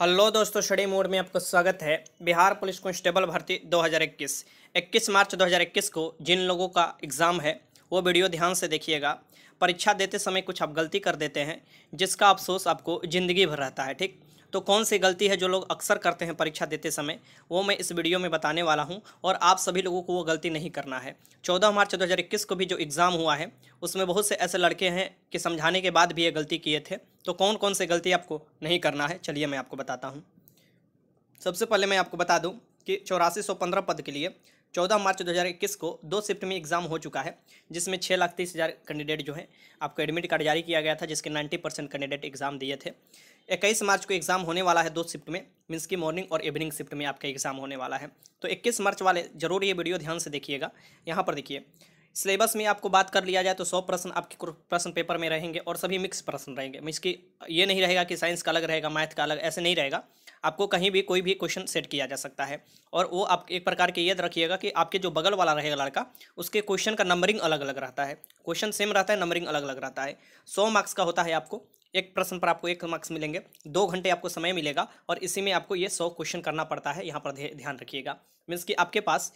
hello दोस्तों शडी mode में आपका स्वागत है बिहार पुलिस कांस्टेबल भर्ती 2021 21 मार्च 2021 को जिन लोगों का एग्ज़ाम है वो वीडियो ध्यान से देखिएगा परीक्षा देते समय कुछ आप गलती कर देते हैं जिसका अफसोस आपको ज़िंदगी भर रहता है ठीक तो कौन सी गलती है जो लोग अक्सर करते हैं परीक्षा देते समय वो मैं इस वीडियो में बताने वाला हूं और आप सभी लोगों को वो गलती नहीं करना है 14 मार्च 2021 को भी जो एग्ज़ाम हुआ है उसमें बहुत से ऐसे लड़के हैं कि समझाने के बाद भी ये गलती किए थे तो कौन कौन से गलती आपको नहीं करना है चलिए मैं आपको बताता हूँ सबसे पहले मैं आपको बता दूँ कि चौरासी सौ पंद्रह पद के लिए चौदह मार्च दो हज़ार इक्कीस को दो शिफ्ट में एग्ज़ाम हो चुका है जिसमें छः लाख तीस हज़ार कैंडिडेट जो है आपको एडमिट कार्ड जारी किया गया था जिसके नाइन्टी परसेंट कैंडिडेट एग्ज़ाम दिए थे इक्कीस मार्च को एग्ज़ाम होने वाला है दो शिफ्ट में मीन्स की मॉर्निंग और इवनिंग शिफ्ट में आपका एग्ज़ाम होने वाला है तो इक्कीस मार्च वाले जरूर ये वीडियो ध्यान से देखिएगा यहाँ पर देखिए सिलेबस में आपको बात कर लिया जाए तो सौ प्रश्न आपके प्रश्न पेपर में रहेंगे और सभी मिक्स प्रश्न रहेंगे मीन्स की ये नहीं रहेगा कि साइंस का अलग रहेगा मैथ का अलग ऐसे नहीं रहेगा आपको कहीं भी कोई भी क्वेश्चन सेट किया जा सकता है और वो आप एक प्रकार के याद रखिएगा कि आपके जो बगल वाला रहेगा लड़का उसके क्वेश्चन का नंबरिंग अलग अलग रहता है क्वेश्चन सेम रहता है नंबरिंग अलग अलग रहता है सौ मार्क्स का होता है आपको एक प्रश्न पर आपको एक मार्क्स मिलेंगे दो घंटे आपको समय मिलेगा और इसी में आपको ये सौ क्वेश्चन करना पड़ता है यहाँ पर ध्यान रखिएगा मीन्स कि आपके पास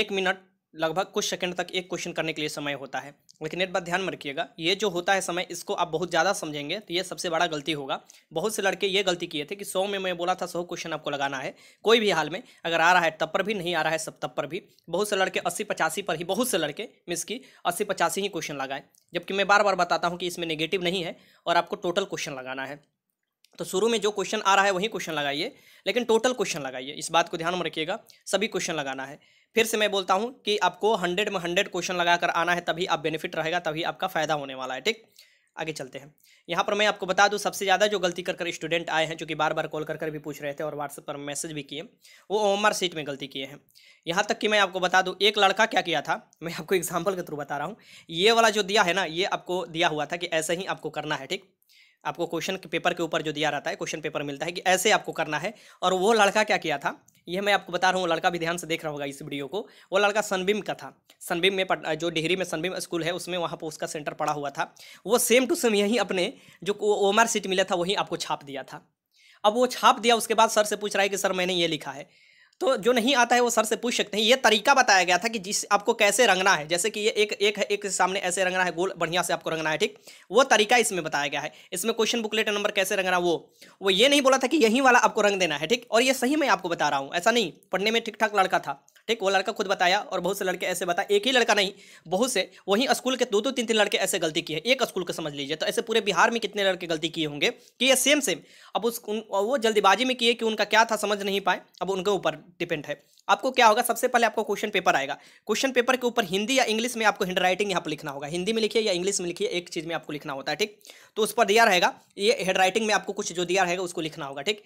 एक मिनट लगभग कुछ सेकंड तक एक क्वेश्चन करने के लिए समय होता है लेकिन एक बात ध्यान में रखिएगा ये जो होता है समय इसको आप बहुत ज़्यादा समझेंगे तो ये सबसे बड़ा गलती होगा बहुत से लड़के ये गलती किए थे कि सौ में मैं बोला था सौ क्वेश्चन आपको लगाना है कोई भी हाल में अगर आ रहा है तब पर भी नहीं आ रहा है सब तब पर भी बहुत से लड़के अस्सी पचासी पर ही बहुत से लड़के मिस की अस्सी पचासी ही क्वेश्चन लगाए जबकि मैं बार बार बताता हूँ कि इसमें नेगेटिव नहीं है और आपको टोटल क्वेश्चन लगाना है तो शुरू में जो क्वेश्चन आ रहा है वही क्वेश्चन लगाइए लेकिन टोटल क्वेश्चन लगाइए इस बात को ध्यान में रखिएगा सभी क्वेश्चन लगाना है फिर से मैं बोलता हूँ कि आपको हंड्रेड में हंड्रेड क्वेश्चन लगाकर आना है तभी आप बेनिफिट रहेगा तभी आपका फ़ायदा होने वाला है ठीक आगे चलते हैं यहाँ पर मैं आपको बता दूँ सबसे ज़्यादा जो गलती कर कर स्टूडेंट आए हैं जो कि बार बार कॉल कर कर भी पूछ रहे थे और व्हाट्सएप पर मैसेज भी किए वो ओ सीट में गलती किए हैं यहाँ तक कि मैं आपको बता दूँ एक लड़का क्या किया था मैं आपको एग्जाम्पल के थ्रू बता रहा हूँ ये वाला जो दिया है ना ये आपको दिया हुआ था कि ऐसे ही आपको करना है ठीक आपको क्वेश्चन पेपर के ऊपर जो दिया रहता है क्वेश्चन पेपर मिलता है कि ऐसे आपको करना है और वो लड़का क्या किया था ये मैं आपको बता रहा हूँ लड़का भी ध्यान से देख रहा होगा इस वीडियो को वो लड़का सनबीम का था सनबीम में पट, जो डेहरी में सनबीम स्कूल है उसमें वहाँ पर उसका सेंटर पड़ा हुआ था वो सेम टू सेम यहीं अपने जो ओमर सीट मिला था वहीं आपको छाप दिया था अब वो छाप दिया उसके बाद सर से पूछ रहा है कि सर मैंने ये लिखा है तो जो नहीं आता है वो सर से पूछ सकते हैं ये तरीका बताया गया था कि जिस आपको कैसे रंगना है जैसे कि ये एक एक है एक सामने ऐसे रंगना है गोल बढ़िया से आपको रंगना है ठीक वो तरीका इसमें बताया गया है इसमें क्वेश्चन बुकलेट नंबर कैसे रंगना वो वो ये नहीं बोला था कि यही वाला आपको रंग देना है ठीक और ये सही मैं आपको बता रहा हूँ ऐसा नहीं पढ़ने में ठीक ठाक लड़का था ठीक वो लड़का खुद बताया और बहुत से लड़के ऐसे बताए एक ही लड़का नहीं बहुत से वहीं स्कूल के दो दो तीन तीन लड़के ऐसे गलती किए एक स्कूल का समझ लीजिए तो ऐसे पूरे बिहार में कितने लड़के गलती किए होंगे कि ये सेम सेम अब उस वो जल्दीबाजी में किए कि उनका क्या था समझ नहीं पाए अब उनके ऊपर डिपेंड है आपको क्या होगा सबसे पहले आपको क्वेश्चन पेपर आएगा क्वेश्चन पेपर के ऊपर हिंदी या इंग्लिश में आपको हैंडराइटिंग राइटिंग यहाँ पर लिखना होगा हिंदी में लिखिए या इंग्लिश में लिखिए एक चीज़ में आपको लिखना होता है ठीक तो उस पर दिया रहेगा ये हैंडराइटिंग राइटिंग में आपको कुछ जो दिया रहेगा उसको लिखना होगा ठीक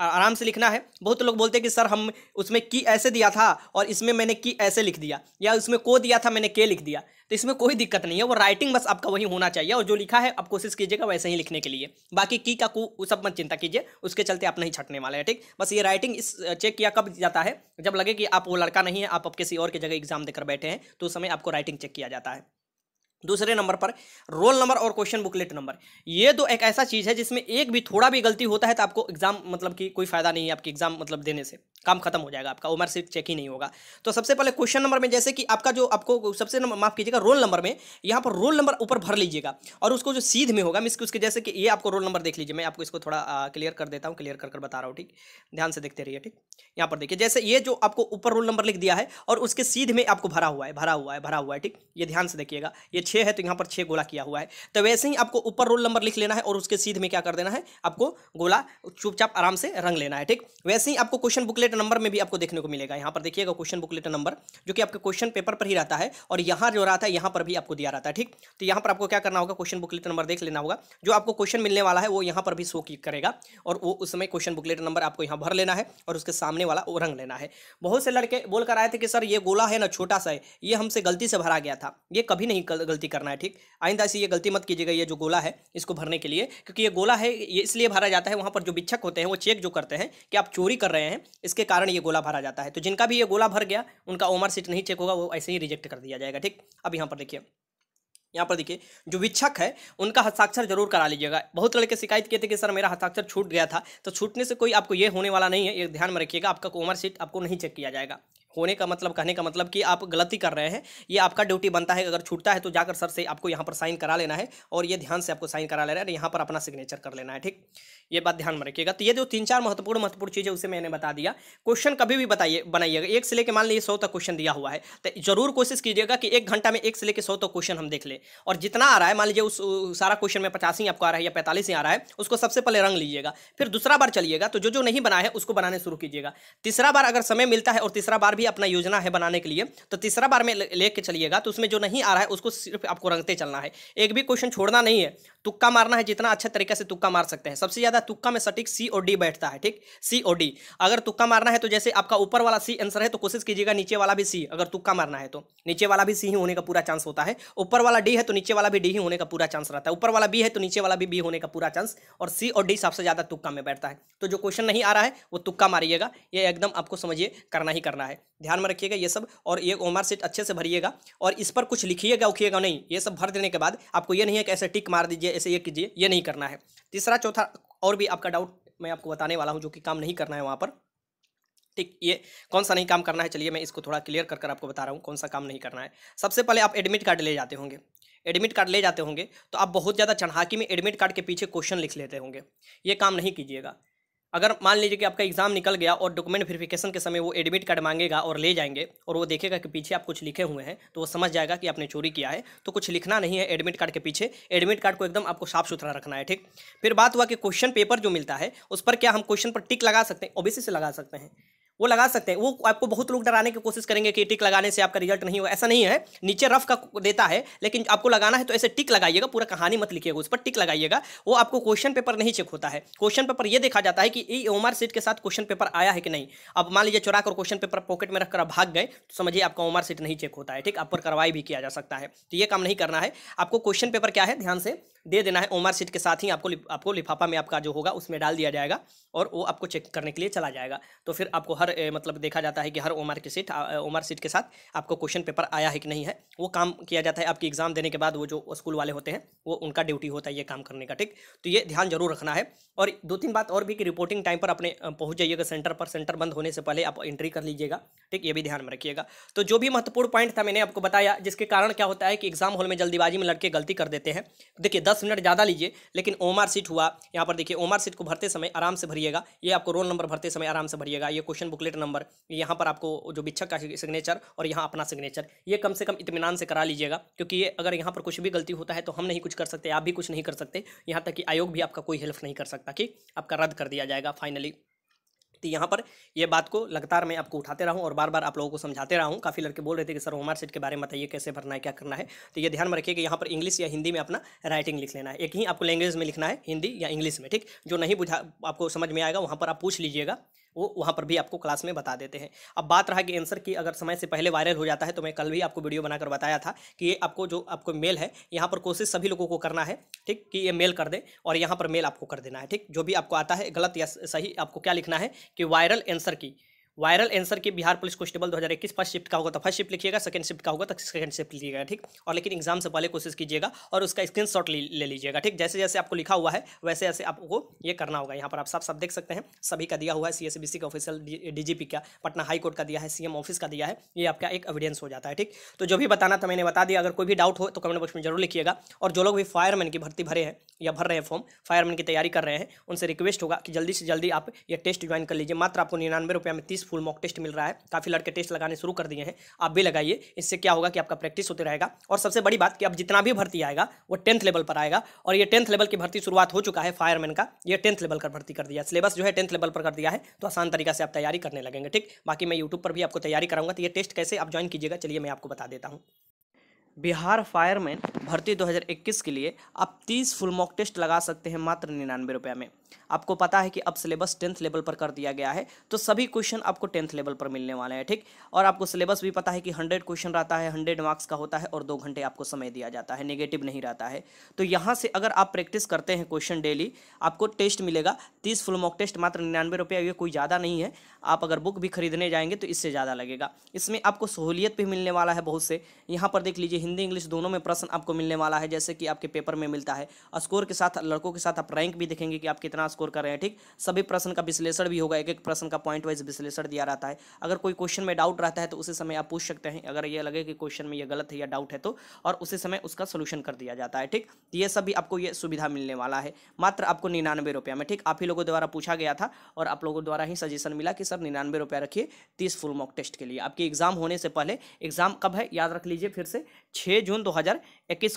आराम से लिखना है बहुत लोग बोलते हैं कि सर हम उसमें की ऐसे दिया था और इसमें मैंने की ऐसे लिख दिया या उसमें को दिया था मैंने के लिख दिया तो इसमें कोई दिक्कत नहीं है वो राइटिंग बस आपका वही होना चाहिए और जो लिखा है आप कोशिश कीजिएगा वैसे ही लिखने के लिए बाकी की का कू सब मत चिंता कीजिए उसके चलते आप नहीं छटने वाले हैं ठीक बस ये राइटिंग इस चेक किया कब जाता है जब लगे कि आप वो लड़का नहीं है आप किसी और की जगह एग्जाम देकर बैठे हैं तो उस समय आपको राइटिंग चेक किया जाता है दूसरे नंबर पर रोल नंबर और क्वेश्चन बुकलेट नंबर ये दो तो एक ऐसा चीज़ है जिसमें एक भी थोड़ा भी गलती होता है तो आपको एग्जाम मतलब कि कोई फायदा नहीं है आपकी एग्जाम मतलब देने से काम खत्म हो जाएगा आपका उम्र से चेक ही नहीं होगा तो सबसे पहले क्वेश्चन नंबर में जैसे कि आपका जो आपको सबसे माफ कीजिएगा रोल नंबर में यहाँ पर रोल नंबर ऊपर भर लीजिएगा और उसको जो सीध में होगा मिस उसके जैसे कि ये आपको रोल नंबर देख लीजिए मैं आपको इसको थोड़ा क्लियर कर देता हूँ क्लियर कर कर बता रहा हूँ ठीक ध्यान से देखते रहिए ठीक यहाँ पर देखिए जैसे ये जो आपको ऊपर रोल नंबर लिख दिया है और उसके सीध में आपको भरा हुआ है भरा हुआ है भरा हुआ है ठीक ये ध्यान से देखिएगा ये छः है तो यहाँ पर छः गोला किया हुआ है तो वैसे ही आपको ऊपर रोल नंबर लिख लेना है और उसके सीध में क्या कर देना है आपको गोला चुपचाप आराम से रंग लेना है ठीक वैसे ही आपको क्वेश्चन बुकलेट नंबर में भी आपको देखने को मिलेगा यहाँ पर देखिएगा क्वेश्चन बुकलेट नंबर जो कि आपके क्वेश्चन पेपर पर ही रहता है और यहाँ जो रहा है यहाँ पर भी आपको दिया रहता है ठीक तो यहाँ पर आपको क्या करना होगा क्वेश्चन बुकलेट नंबर देख लेना होगा जो आपको क्वेश्चन मिलने वाला है वो यहाँ पर भी शो करेगा और वो उस समय क्वेश्चन बुकलेट नंबर आपको यहाँ भर लेना है और उसके सामने वाला रंग लेना है बहुत से लड़के बोलकर आए थे कि सर ये गोला है ना छोटा सा है ये हमसे गलती से भरा गया था ये कभी नहीं गलती गलती करना है ठीक आइंदा से ये गलती मत कीजिएगा ये जो गोला है इसको भरने के लिए क्योंकि ये गोला है ये इसलिए भरा जाता है वहाँ पर जो बिच्छक होते हैं वो चेक जो करते हैं कि आप चोरी कर रहे हैं इसके कारण ये गोला भरा जाता है तो जिनका भी ये गोला भर गया उनका ओमर सीट नहीं चेक होगा वो ऐसे ही रिजेक्ट कर दिया जाएगा ठीक अब यहाँ पर देखिए यहाँ पर देखिए जो विच्छक है उनका हस्ताक्षर जरूर करा लीजिएगा बहुत लड़के शिकायत किए थे कि सर मेरा हस्ताक्षर छूट गया था तो छूटने से कोई आपको ये होने वाला नहीं है ये ध्यान में रखिएगा आपका कोमर सीट आपको नहीं चेक किया जाएगा होने का मतलब कहने का मतलब कि आप गलती कर रहे हैं ये आपका ड्यूटी बनता है अगर छूटता है तो जाकर सर से आपको यहाँ पर साइन करा लेना है और ये ध्यान से आपको साइन करा लेना है यहाँ पर अपना सिग्नेचर कर लेना है ठीक ये बात ध्यान में रखिएगा तो ये जो तीन चार महत्वपूर्ण महत्वपूर्ण चीज़ है उसे मैंने बता दिया क्वेश्चन कभी भी बताइए बनाइएगा एक से लेकर मान लीजिए सौ तक क्वेश्चन दिया हुआ है तो जरूर कोशिश कीजिएगा कि एक घंटा में एक से लेकर सौ तक क्वेश्चन हम देख लें और जितना आ रहा है मान लीजिए उस सारा क्वेश्चन में पचास ही आपको आ रहा है या पैंतालीस आ रहा है उसको सबसे पहले रंग लीजिएगा फिर दूसरा बार चलिएगा तो जो जो नहीं बना है उसको बनाने शुरू कीजिएगा तीसरा बार अगर समय मिलता है और तीसरा बार भी भी अपना योजना है बनाने के लिए तो तीसरा बार में लेके चलिएगा तो उसमें जो नहीं आ रहा है उसको सिर्फ आपको रंगते चलना है एक भी क्वेश्चन छोड़ना नहीं है तुक्का मारना है जितना अच्छा तरीके से तुक्का मार सकते हैं सबसे ज़्यादा तुक्का में सटीक सी और डी बैठता है ठीक सी और डी अगर तुक्का मारना है तो जैसे आपका ऊपर वाला सी आंसर है तो कोशिश कीजिएगा नीचे वाला भी सी अगर तुक्का मारना है तो नीचे वाला भी सी ही होने का पूरा चांस होता है ऊपर वाला डी है तो नीचे वाला भी डी ही होने का पूरा चांस रहता है ऊपर वाला बी है तो नीचे वाला भी बी होने का पूरा चांस और सी और डी सबसे ज़्यादा तुक्का में बैठता है तो जो क्वेश्चन नहीं आ रहा है वो तुक्का मारिएगा ये एकदम आपको समझिए करना ही करना है ध्यान में रखिएगा ये सब और ये ओमर सेट अच्छे से भरिएगा और इस पर कुछ लिखिएगा उखिएगा नहीं ये सब भर देने के बाद आपको ये नहीं है कि ऐसे टिक मार दीजिए ऐसे ये कीजिए ये नहीं करना है तीसरा चौथा और भी आपका डाउट मैं आपको बताने वाला हूँ जो कि काम नहीं करना है वहाँ पर ठीक ये कौन सा नहीं काम करना है चलिए मैं इसको थोड़ा क्लियर कर कर आपको बता रहा हूँ कौन सा काम नहीं करना है सबसे पहले आप एडमिट कार्ड ले जाते होंगे एडमिट कार्ड ले जाते होंगे तो आप बहुत ज़्यादा चढ़ाकी में एडमिट कार्ड के पीछे क्वेश्चन लिख लेते होंगे ये काम नहीं कीजिएगा अगर मान लीजिए कि आपका एग्जाम निकल गया और डॉक्यूमेंट वेरिफिकेशन के समय वो एडमिट कार्ड मांगेगा और ले जाएंगे और वो देखेगा कि पीछे आप कुछ लिखे हुए हैं तो वो समझ जाएगा कि आपने चोरी किया है तो कुछ लिखना नहीं है एडमिट कार्ड के पीछे एडमिट कार्ड को एकदम आपको साफ सुथरा रखना है ठीक फिर बात हुआ कि क्वेश्चन पेपर जो मिलता है उस पर क्या हम क्वेश्चन पर टिक लगा सकते हैं ओबीसी से लगा सकते हैं वो लगा सकते हैं वो आपको बहुत लोग डराने की कोशिश करेंगे कि टिक लगाने से आपका रिजल्ट नहीं होगा ऐसा नहीं है नीचे रफ का देता है लेकिन आपको लगाना है तो ऐसे टिक लगाइएगा पूरा कहानी मत लिखिएगा उस पर टिक लगाइएगा वो आपको क्वेश्चन पेपर नहीं चेक होता है क्वेश्चन पेपर ये देखा जाता है कि ई ओमर सीट के साथ क्वेश्चन पेपर आया है कि नहीं अब मान लीजिए चुरा कर क्वेश्चन पेपर पॉकेट में रखकर भाग गए तो समझिए आपका ओमर सीट नहीं चेक होता है ठीक आप पर कार्रवाई भी किया जा सकता है तो ये काम नहीं करना है आपको क्वेश्चन पेपर क्या है ध्यान से दे देना है ओमर सीट के साथ ही आपको आपको लिफाफा में आपका जो होगा उसमें डाल दिया जाएगा और वो आपको चेक करने के लिए चला जाएगा तो फिर आपको हर मतलब देखा जाता है कि हर उमर की सीट उमर सीट के साथ आपको क्वेश्चन पेपर आया है कि नहीं है वो काम किया जाता है आपकी एग्ज़ाम देने के बाद वो जो स्कूल वाले होते हैं वो उनका ड्यूटी होता है ये काम करने का ठीक तो ये ध्यान जरूर रखना है और दो तीन बात और भी कि रिपोर्टिंग टाइम पर अपने पहुँच जाइएगा सेंटर पर सेंटर बंद होने से पहले आप एंट्री कर लीजिएगा ठीक ये भी ध्यान में रखिएगा तो जो भी महत्वपूर्ण पॉइंट था मैंने आपको बताया जिसके कारण क्या होता है कि एग्ज़ाम हॉल में जल्दीबाजी में लड़के गलती कर देते हैं देखिए दस मिनट ज़्यादा लीजिए लेकिन ओमार सीट हुआ यहाँ पर देखिए ओमार सीट को भरते समय आराम से भरिएगा ये आपको रोल नंबर भरते समय आराम से भरिएगा ये क्वेश्चन बुकलेट नंबर यहाँ पर आपको जो बिच्छक का सिग्नेचर और यहाँ अपना सिग्नेचर ये कम से कम इतमान से करा लीजिएगा क्योंकि ये अगर यहाँ पर कुछ भी गलती होता है तो हम नहीं कुछ कर सकते आप भी कुछ नहीं कर सकते यहाँ तक कि आयोग भी आपका कोई हेल्प नहीं कर सकता कि आपका रद्द कर दिया जाएगा फाइनली तो यहाँ पर ये बात को लगातार मैं आपको उठाते रहूँ और बार बार आप लोगों को समझाते रहूँ काफ़ी लड़के बोल रहे थे कि सर होमर सेट के बारे में बताइए कैसे भरना है क्या करना है तो ये ध्यान में रखिए कि यहाँ पर इंग्लिश या हिंदी में अपना राइटिंग लिख लेना है एक ही आपको लैंग्वेज में लिखना है हिंदी या इंग्लिश में ठीक जो नहीं बुझा आपको समझ में आएगा वहाँ पर आप पूछ लीजिएगा वो वहाँ पर भी आपको क्लास में बता देते हैं अब बात रहा कि आंसर की अगर समय से पहले वायरल हो जाता है तो मैं कल भी आपको वीडियो बनाकर बताया था कि ये आपको जो आपको मेल है यहाँ पर कोशिश सभी लोगों को करना है ठीक कि ये मेल कर दें और यहाँ पर मेल आपको कर देना है ठीक जो भी आपको आता है गलत या सही आपको क्या लिखना है कि वायरल आंसर की वायरल आंसर के बिहार पुलिस हज़ार 2021 फर्स्ट शिफ्ट का होगा तो फर्स्ट शिफ्ट लिखिएगा सेकंड शिफ्ट का होगा तो सेकंड शिफ्ट लिखिएगा ठीक और लेकिन एग्जाम से पहले कोशिश कीजिएगा और उसका स्क्रीनशॉट ले लीजिएगा ठीक जैसे जैसे आपको लिखा हुआ है वैसे वैसे आपको ये करना होगा यहाँ पर आप साफ साफ देख सकते हैं सभी का दिया हुआ है सी का ऑफिसियल डीजीपी का पटना हाईकोर्ट का दिया है सीएम ऑफिस का दिया है ये आपका एक एविडेंस हो जाता है ठीक तो जो भी बताना था मैंने बता दिया अगर कोई भी डाउट हो तो कमेंट बॉक्स में जरूर लिखिएगा और जो लोग भी फायरमैन की भर्ती भरे हैं या भर रहे हैं फॉर्म फायरमैन की तैयारी कर रहे हैं उनसे रिक्वेस्ट होगा कि जल्दी से जल्दी आप ये टेस्ट ज्वाइन कर लीजिए मात्र आपको निन्यानवे रुपये में तीस फुल मॉक टेस्ट मिल रहा है काफ़ी लड़के टेस्ट लगाने शुरू कर दिए हैं आप भी लगाइए इससे क्या होगा कि आपका प्रैक्टिस होते रहेगा और सबसे बड़ी बात कि अब जितना भी भर्ती आएगा वो टेंथ लेवल पर आएगा और ये टेंथ लेवल की भर्ती शुरुआत हो चुका है फायरमैन का ये टेंथ लेवल पर भर्ती कर दिया सिलेबस जो है टेंथ लेवल पर कर दिया है तो आसान तरीका से आप तैयारी करने लगेंगे ठीक बाकी मैं यूट्यूब पर भी आपको तैयारी कराऊंगा तो ये टेस्ट कैसे आप ज्वाइन कीजिएगा चलिए मैं आपको बता देता हूँ बिहार फायरमैन भर्ती 2021 के लिए आप 30 फुल मॉक टेस्ट लगा सकते हैं मात्र निन्यानवे रुपये में आपको पता है कि अब सिलेबस टेंथ लेवल पर कर दिया गया है तो सभी क्वेश्चन आपको टेंथ लेवल पर मिलने वाले हैं ठीक और आपको सिलेबस भी पता है कि हंड्रेड क्वेश्चन रहता है हंड्रेड मार्क्स का होता है और दो घंटे आपको समय दिया जाता है नेगेटिव नहीं रहता है तो यहाँ से अगर आप प्रैक्टिस करते हैं क्वेश्चन डेली आपको टेस्ट मिलेगा तीस फुल मॉक टेस्ट मात्र निन्यानवे रुपया ये कोई ज़्यादा नहीं है आप अगर बुक भी खरीदने जाएंगे तो इससे ज़्यादा लगेगा इसमें आपको सहूलियत भी मिलने वाला है बहुत से यहाँ पर देख लीजिए हिंदी इंग्लिश दोनों में प्रश्न आपको मिलने वाला है जैसे कि आपके पेपर में मिलता है स्कोर के साथ लड़कों के साथ आप रैंक भी देखेंगे कि आप कितना कितना स्कोर कर रहे हैं ठीक सभी प्रश्न का विश्लेषण भी होगा एक एक प्रश्न का पॉइंट वाइज विश्लेषण दिया रहता है अगर कोई क्वेश्चन में डाउट रहता है तो उसी समय आप पूछ सकते हैं अगर ये लगे कि क्वेश्चन में ये गलत है या डाउट है तो और उसी समय उसका सोल्यूशन कर दिया जाता है ठीक तो ये सब भी आपको ये सुविधा मिलने वाला है मात्र आपको निन्यानवे रुपया में ठीक आप ही लोगों द्वारा पूछा गया था और आप लोगों द्वारा ही सजेशन मिला कि सर निन्यानवे रुपया रखिए तीस फुल मॉक टेस्ट के लिए आपकी एग्जाम होने से पहले एग्जाम कब है याद रख लीजिए फिर से छः जून दो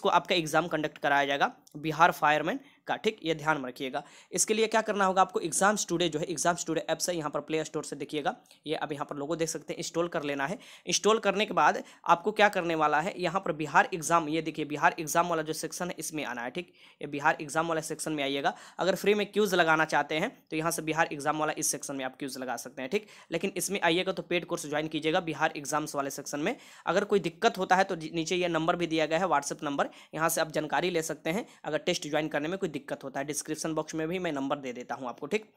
को आपका एग्जाम कंडक्ट कराया जाएगा बिहार फायरमैन का ठीक ये ध्यान में रखिएगा इसके लिए क्या करना होगा आपको एग्जाम स्टूडे जो है एग्जाम स्टूडे ऐप्स है यहाँ पर प्ले स्टोर से देखिएगा ये अब यहाँ पर लोगों देख सकते हैं इंस्टॉल कर लेना है इंस्टॉल करने के बाद आपको क्या करने वाला है यहाँ पर बिहार एग्जाम ये देखिए बिहार एग्जाम वाला जो सेक्शन है इसमें आना है ठीक ये बिहार एग्जाम वाला सेक्शन में आइएगा अगर फ्री में क्यूज लगाना चाहते हैं तो यहाँ से बिहार एग्जाम वाला इस सेक्शन में आप क्यूज लगा सकते हैं ठीक लेकिन इसमें आइएगा तो पेड कोर्स ज्वाइन कीजिएगा बिहार एग्जाम्स वाले सेक्शन में अगर कोई दिक्कत होता है तो नीचे यह नंबर भी दिया गया है व्हाट्सअप नंबर यहाँ से आप जानकारी ले सकते हैं अगर टेस्ट ज्वाइन करने में कोई दिक्कत होता है डिस्क्रिप्शन बॉक्स में भी मैं नंबर दे देता हूँ आपको ठीक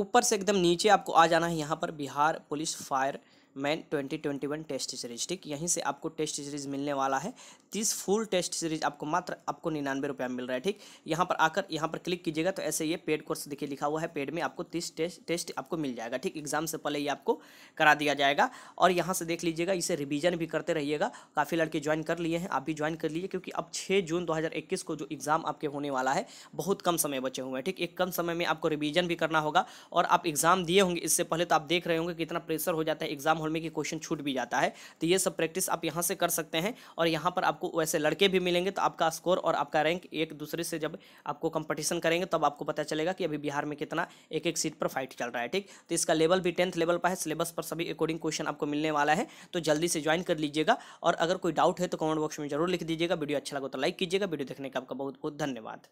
ऊपर से एकदम नीचे आपको आ जाना है यहाँ पर Bihar police fireman twenty twenty one test series ठीक यहीं से आपको टेस्ट सीरीज मिलने वाला है तीस फुल टेस्ट सीरीज आपको मात्र आपको निन्यानवे रुपया मिल रहा है ठीक यहाँ पर आकर यहाँ पर क्लिक कीजिएगा तो ऐसे ये पेड कोर्स देखिए लिखा हुआ है पेड में आपको तीस टेस्ट टेस्ट आपको मिल जाएगा ठीक एग्जाम से पहले ये आपको करा दिया जाएगा और यहाँ से देख लीजिएगा इसे रिविजन भी करते रहिएगा काफ़ी लड़के ज्वाइन कर लिए हैं आप भी ज्वाइन कर लीजिए क्योंकि अब छः जून दो को जो एग्ज़ाम आपके होने वाला है बहुत कम समय बचे हुए हैं ठीक एक कम समय में आपको रिविजन भी करना होगा और आप एग्ज़ाम दिए होंगे इससे पहले तो आप देख रहे होंगे कितना प्रेशर हो जाता है एग्ज़ाम हॉल में कि क्वेश्चन छूट भी जाता है तो ये सब प्रैक्टिस आप यहाँ से कर सकते हैं और यहाँ पर आप आपको वैसे लड़के भी मिलेंगे तो आपका स्कोर और आपका रैंक एक दूसरे से जब आपको कंपटीशन करेंगे तब आपको पता चलेगा कि अभी बिहार में कितना एक एक सीट पर फाइट चल रहा है ठीक तो इसका लेवल भी टेंथ लेवल पर है सिलेबस पर सभी अकॉर्डिंग क्वेश्चन आपको मिलने वाला है तो जल्दी से ज्वाइन कर लीजिएगा और अगर कोई डाउट है तो कमेंट बॉक्स में जरूर लिख दीजिएगा वीडियो अच्छा लगा तो लाइक कीजिएगा वीडियो देखने का आपका बहुत बहुत धन्यवाद